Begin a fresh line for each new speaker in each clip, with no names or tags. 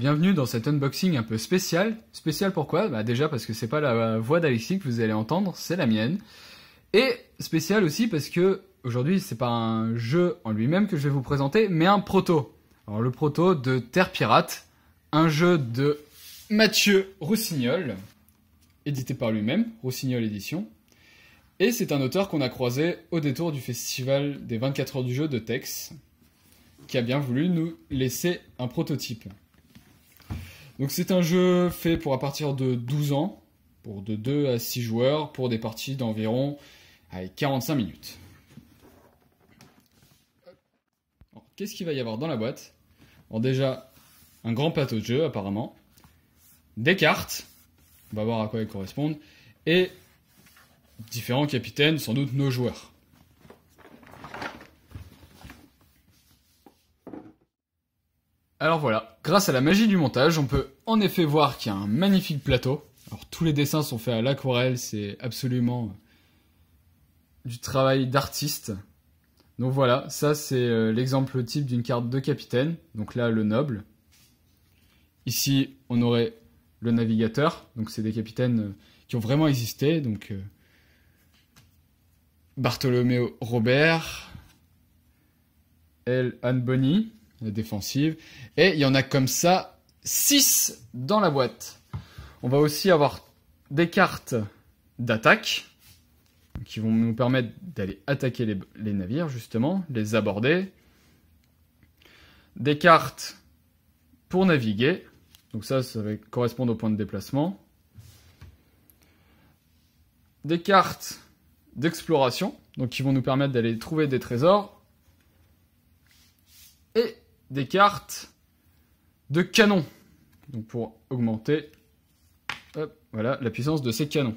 Bienvenue dans cet unboxing un peu spécial. Spécial pourquoi bah Déjà parce que c'est pas la voix d'Alexis que vous allez entendre, c'est la mienne. Et spécial aussi parce que aujourd'hui c'est pas un jeu en lui-même que je vais vous présenter, mais un proto. Alors le proto de Terre Pirate, un jeu de Mathieu Roussignol, édité par lui-même, Roussignol Édition. Et c'est un auteur qu'on a croisé au détour du festival des 24 heures du jeu de Tex, qui a bien voulu nous laisser un prototype. Donc c'est un jeu fait pour à partir de 12 ans, pour de 2 à 6 joueurs, pour des parties d'environ 45 minutes. Qu'est-ce qu'il va y avoir dans la boîte Bon déjà, un grand plateau de jeu apparemment, des cartes, on va voir à quoi elles correspondent, et différents capitaines, sans doute nos joueurs. Alors voilà, grâce à la magie du montage, on peut en effet voir qu'il y a un magnifique plateau. Alors tous les dessins sont faits à l'aquarelle, c'est absolument euh, du travail d'artiste. Donc voilà, ça c'est euh, l'exemple type d'une carte de capitaine. Donc là, le noble. Ici, on aurait le navigateur. Donc c'est des capitaines euh, qui ont vraiment existé. Donc Bartholomew Robert, elle Anne Bonny défensive. Et il y en a comme ça 6 dans la boîte. On va aussi avoir des cartes d'attaque qui vont nous permettre d'aller attaquer les, navires, justement, les aborder. Des cartes pour naviguer. Donc ça, ça va correspondre au point de déplacement. Des cartes d'exploration, donc qui vont nous permettre d'aller trouver des trésors. Et des cartes de canon. Donc pour augmenter voilà, la puissance de ces canons.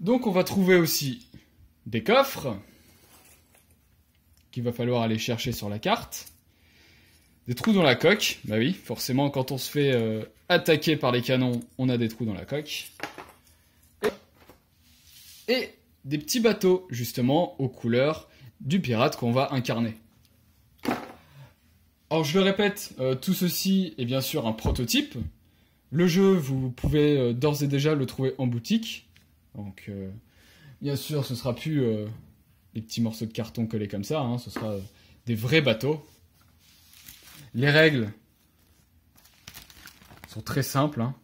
Donc on va trouver aussi des coffres qu'il va falloir aller chercher sur la carte. Des trous dans la coque, bah oui, forcément quand on se fait euh, attaquer par les canons, on a des trous dans la coque et des petits bateaux, justement, aux couleurs du pirate qu'on va incarner. Alors je le répète, euh, tout ceci est bien sûr un prototype. Le jeu, vous pouvez euh, d'ores et déjà le trouver en boutique. Donc euh, bien sûr, ce ne sera plus des petits morceaux de carton collés comme ça, hein. ce sera des vrais bateaux. Les règles sont très simples. Hein.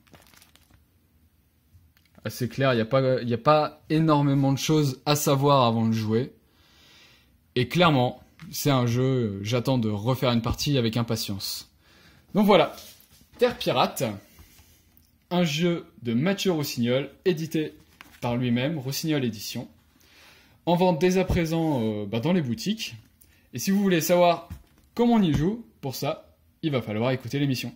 C'est clair. Il n'y a, pas, a pas énormément de choses à savoir avant de jouer. Et clairement, c'est un jeu, j'attends de refaire une partie avec impatience. Donc voilà, Terre Pirate, un jeu de Mathieu Rossignol, édité par lui-même, Rossignol Édition, en vente dès à présent euh, bah, dans les boutiques. Et si vous voulez savoir comment on y joue, pour ça, il va falloir écouter l'émission.